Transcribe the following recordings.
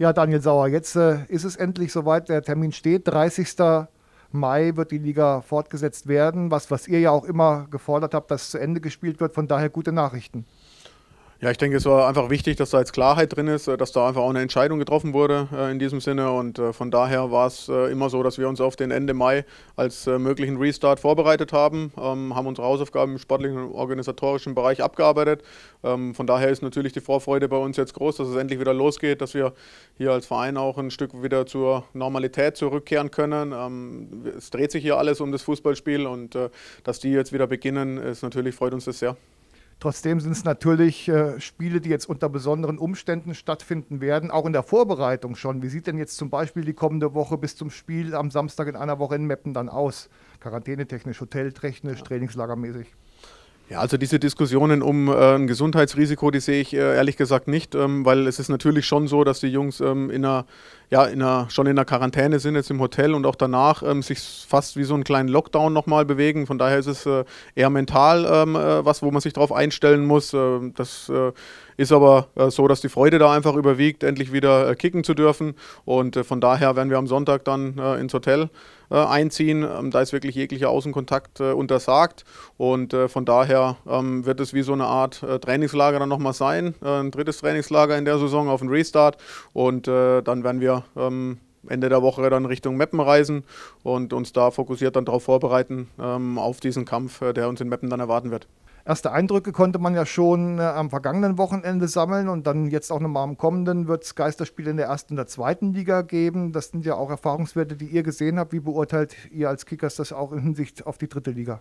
Ja, Daniel Sauer, jetzt äh, ist es endlich soweit, der Termin steht. 30. Mai wird die Liga fortgesetzt werden, was, was ihr ja auch immer gefordert habt, dass zu Ende gespielt wird. Von daher gute Nachrichten. Ja, ich denke, es war einfach wichtig, dass da jetzt Klarheit drin ist, äh, dass da einfach auch eine Entscheidung getroffen wurde äh, in diesem Sinne. Und äh, von daher war es äh, immer so, dass wir uns auf den Ende Mai als äh, möglichen Restart vorbereitet haben, ähm, haben unsere Hausaufgaben im sportlichen und organisatorischen Bereich abgearbeitet. Ähm, von daher ist natürlich die Vorfreude bei uns jetzt groß, dass es endlich wieder losgeht, dass wir hier als Verein auch ein Stück wieder zur Normalität zurückkehren können. Ähm, es dreht sich hier alles um das Fußballspiel und äh, dass die jetzt wieder beginnen, ist natürlich freut uns das sehr. Trotzdem sind es natürlich äh, Spiele, die jetzt unter besonderen Umständen stattfinden werden, auch in der Vorbereitung schon. Wie sieht denn jetzt zum Beispiel die kommende Woche bis zum Spiel am Samstag in einer Woche in Meppen dann aus? Quarantänetechnisch, hoteltechnisch, ja. trainingslagermäßig? Ja, also diese Diskussionen um äh, ein Gesundheitsrisiko, die sehe ich äh, ehrlich gesagt nicht, ähm, weil es ist natürlich schon so, dass die Jungs ähm, in einer, ja, in einer, schon in der Quarantäne sind, jetzt im Hotel und auch danach ähm, sich fast wie so einen kleinen Lockdown nochmal bewegen. Von daher ist es äh, eher mental ähm, äh, was, wo man sich darauf einstellen muss. Äh, das äh, ist aber so, dass die Freude da einfach überwiegt, endlich wieder kicken zu dürfen. Und von daher werden wir am Sonntag dann ins Hotel. Äh, einziehen. Ähm, da ist wirklich jeglicher Außenkontakt äh, untersagt und äh, von daher ähm, wird es wie so eine Art Trainingslager dann nochmal sein. ein drittes Trainingslager in der Saison auf den Restart und dann werden wir ähm, Ende der Woche dann Richtung Meppen reisen und uns da fokussiert dann darauf vorbereiten, ähm, auf diesen Kampf, der uns in Meppen dann erwarten wird erste Eindrücke konnte man ja schon äh, am vergangenen Wochenende sammeln und dann jetzt auch nochmal am kommenden wird es Geisterspiele in der ersten und der zweiten Liga geben. Das sind ja auch Erfahrungswerte, die ihr gesehen habt. Wie beurteilt ihr als Kickers das auch in Hinsicht auf die dritte Liga?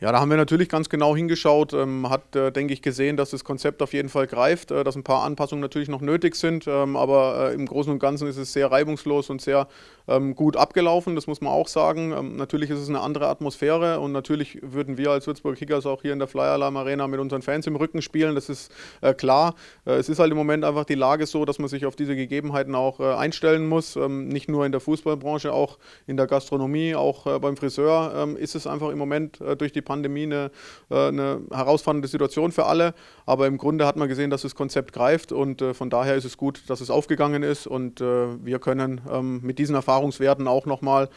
Ja, da haben wir natürlich ganz genau hingeschaut, ähm, hat, äh, denke ich, gesehen, dass das Konzept auf jeden Fall greift, äh, dass ein paar Anpassungen natürlich noch nötig sind, ähm, aber äh, im Großen und Ganzen ist es sehr reibungslos und sehr ähm, gut abgelaufen, das muss man auch sagen. Ähm, natürlich ist es eine andere Atmosphäre und natürlich würden wir als Würzburg Kickers auch hier in der Flyer Alarm Arena mit unseren Fans im Rücken spielen, das ist äh, klar. Äh, es ist halt im Moment einfach die Lage so, dass man sich auf diese Gegebenheiten auch äh, einstellen muss, ähm, nicht nur in der Fußballbranche, auch in der Gastronomie, auch beim Friseur ähm, ist es einfach im Moment durch die Pandemie eine, äh, eine herausfordernde Situation für alle. Aber im Grunde hat man gesehen, dass das Konzept greift und äh, von daher ist es gut, dass es aufgegangen ist und äh, wir können ähm, mit diesen Erfahrungswerten auch nochmal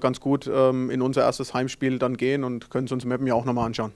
ganz gut ähm, in unser erstes Heimspiel dann gehen und können es uns Mappen ja auch nochmal anschauen.